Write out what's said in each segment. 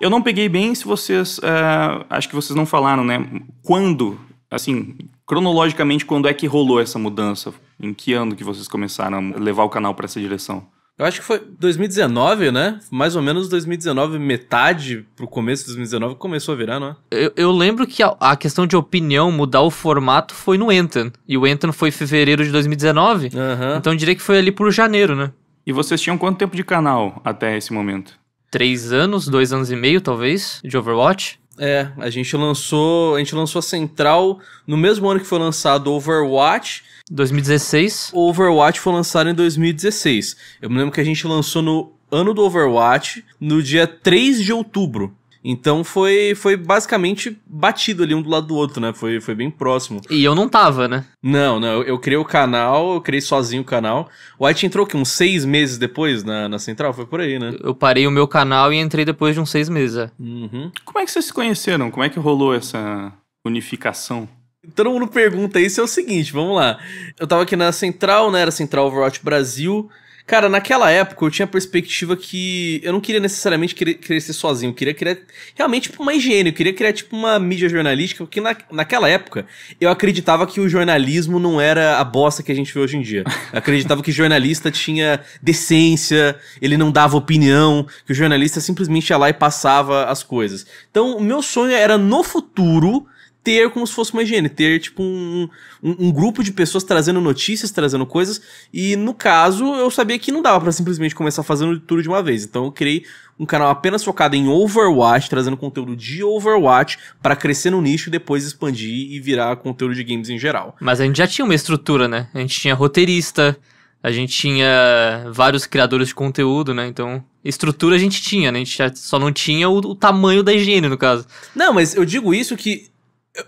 Eu não peguei bem se vocês. Uh, acho que vocês não falaram, né? Quando, assim, cronologicamente, quando é que rolou essa mudança? Em que ano que vocês começaram a levar o canal para essa direção? Eu acho que foi 2019, né? Mais ou menos 2019, metade pro começo de 2019 começou a virar, não é? Eu, eu lembro que a, a, questão de opinião, mudar o formato, foi no Enten. E o Enten foi em fevereiro de 2019. Uhum. Então eu diria que foi ali por janeiro, né? E vocês tinham quanto tempo de canal até esse momento? três anos, dois anos e meio, talvez, de Overwatch. É, a gente lançou. A gente lançou a Central no mesmo ano que foi lançado Overwatch. 2016. Overwatch foi lançado em 2016. Eu me lembro que a gente lançou no ano do Overwatch, no dia 3 de outubro. Então foi, foi basicamente batido ali um do lado do outro, né? Foi, foi bem próximo. E eu não tava, né? Não, não. Eu, eu criei o canal, eu criei sozinho o canal. O White entrou que uns seis meses depois na, na central? Foi por aí, né? Eu parei o meu canal e entrei depois de uns seis meses. É. Uhum. Como é que vocês se conheceram? Como é que rolou essa unificação? Todo mundo pergunta isso, é o seguinte, vamos lá. Eu tava aqui na central, né? Era Central Overwatch Brasil. Cara, naquela época eu tinha a perspectiva que eu não queria necessariamente querer, ser sozinho, eu queria criar realmente tipo, uma higiene, eu queria criar tipo uma mídia jornalística, porque na, naquela época eu acreditava que o jornalismo não era a bosta que a gente vê hoje em dia. Eu acreditava que jornalista tinha decência, ele não dava opinião, que o jornalista simplesmente ia lá e passava as coisas. Então o meu sonho era no futuro ter como se fosse uma higiene, ter tipo um, um, um, grupo de pessoas trazendo notícias, trazendo coisas, e no caso eu sabia que não dava para simplesmente começar fazendo tudo de uma vez, então eu criei um canal apenas focado em Overwatch, trazendo conteúdo de Overwatch para crescer no nicho e depois expandir e virar conteúdo de games em geral. Mas a gente já tinha uma estrutura, né? A gente tinha roteirista, a gente tinha vários criadores de conteúdo, né? Então, estrutura a gente tinha, né? A gente só não tinha o, o tamanho da higiene, no caso. Não, mas eu digo isso que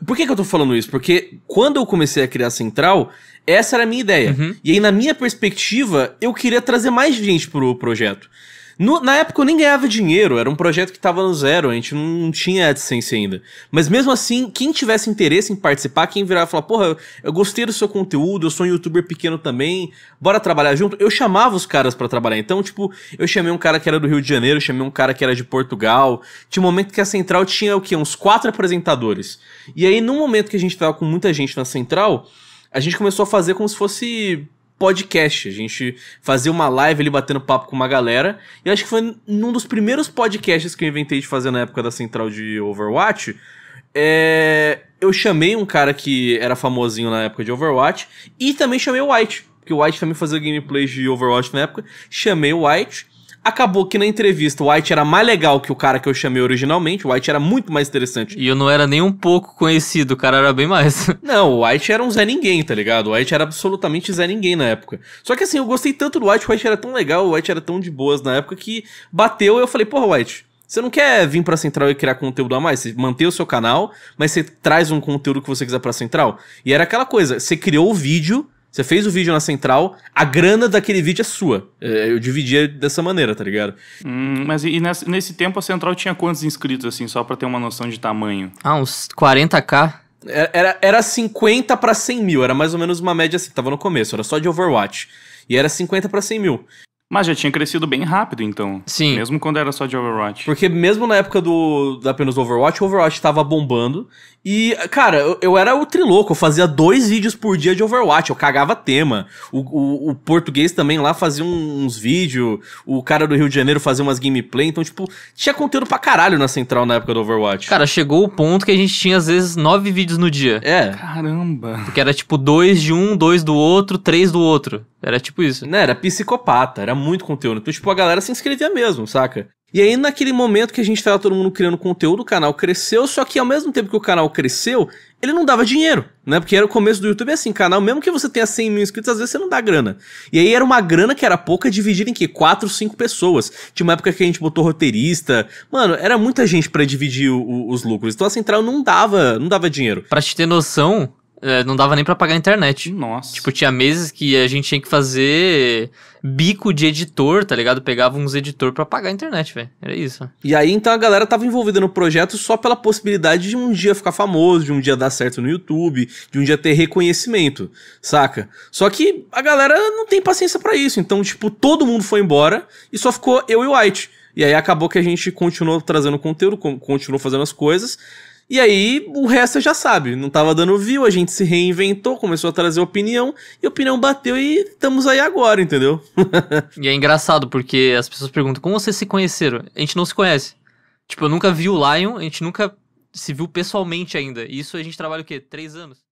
por que, que eu tô falando isso? Porque quando eu comecei a criar a Central, essa era a minha ideia. Uhum. E aí, na minha perspectiva, eu queria trazer mais gente pro projeto. No, na época eu nem ganhava dinheiro, era um projeto que estava no zero, a gente não, não, tinha AdSense ainda. Mas mesmo assim, quem tivesse interesse em participar, quem virava e falava, porra, eu gostei do seu conteúdo, eu sou um youtuber pequeno também, bora trabalhar junto. Eu chamava os caras para trabalhar. Então, tipo, eu chamei um cara que era do Rio de Janeiro, chamei um cara que era de Portugal. Tinha um momento que a central tinha o quê? Uns quatro apresentadores. E aí, num momento que a gente tava com muita gente na central, a gente começou a fazer como se fosse podcast. A gente fazia uma live ali batendo papo com uma galera. E acho que foi num dos primeiros podcasts que eu inventei de fazer na época da central de Overwatch. É... eu chamei um cara que era famosinho na época de Overwatch e também chamei o White, porque o White também fazia gameplays de Overwatch na época. Chamei o White Acabou que na entrevista o White era mais legal que o cara que eu chamei originalmente. O White era muito mais interessante. E eu não era nem um pouco conhecido, o cara era bem mais. Não, o White era um Zé Ninguém, tá ligado? O White era absolutamente Zé Ninguém na época. Só que assim, eu gostei tanto do White, o White era tão legal, o White era tão de boas na época que bateu e eu falei, porra, White, você não quer vir pra Central e criar conteúdo a mais? Você mantém o seu canal, mas você traz um conteúdo que você quiser pra Central? E era aquela coisa, você criou o vídeo, você fez o vídeo na central, a grana daquele vídeo é sua. É, eu dividia dessa maneira, tá ligado? Hum, mas e nesse, nesse, tempo a central tinha quantos inscritos, assim, só pra ter uma noção de tamanho? Ah, uns 40k. É, era, era, era 50 para 100 mil, era mais ou menos uma média assim, tava no começo, era só de Overwatch. E era 50 para 100 mil. Mas já tinha crescido bem rápido, então. Sim. Mesmo quando era só de Overwatch. Porque mesmo na época do apenas Overwatch, o Overwatch tava bombando. E, cara, eu, eu era o triloco, eu fazia dois vídeos por dia de Overwatch, eu cagava tema. O, o, o português também lá fazia uns vídeos, o cara do Rio de Janeiro fazia umas gameplay. Então, tipo, tinha conteúdo pra caralho na central na época do Overwatch. Cara, chegou o ponto que a gente tinha, às vezes, nove vídeos no dia. É. Caramba. Porque era tipo dois de um, dois do outro, três do outro. Era tipo isso. Né, era psicopata, era muito conteúdo. Então, tipo, a galera se inscrevia mesmo, saca? E aí, naquele momento que a gente tava todo mundo criando conteúdo, o canal cresceu, só que ao mesmo tempo que o canal cresceu, ele não dava dinheiro, né? Porque era o começo do YouTube, é assim, canal, mesmo que você tenha 100 mil inscritos, às vezes você não dá grana. E aí era uma grana que era pouca, dividida em que? 4, 5 pessoas. Tinha uma época que a gente botou roteirista. Mano, era muita gente para dividir o, o, os lucros. Então a Central não dava, não dava dinheiro. Pra te ter noção, é, não dava nem para pagar a internet. Nossa. Tipo, tinha meses que a gente tinha que fazer bico de editor, tá ligado? Pegava uns editor para pagar a internet, velho. Era isso. E aí, então, a galera tava envolvida no projeto só pela possibilidade de um dia ficar famoso, de um dia dar certo no YouTube, de um dia ter reconhecimento, saca? Só que a galera não tem paciência para isso. Então, tipo, todo mundo foi embora e só ficou eu e o White. E aí acabou que a gente continuou trazendo conteúdo, continuou fazendo as coisas. E aí o resto já sabe. Não tava dando view, a gente se reinventou, começou a trazer opinião, e a opinião bateu e estamos aí agora, entendeu? e é engraçado, porque as pessoas perguntam: como vocês se conheceram? A gente não se conhece. Tipo, eu nunca vi o Lion, a gente nunca se viu pessoalmente ainda. E isso a gente trabalha o quê? Três anos?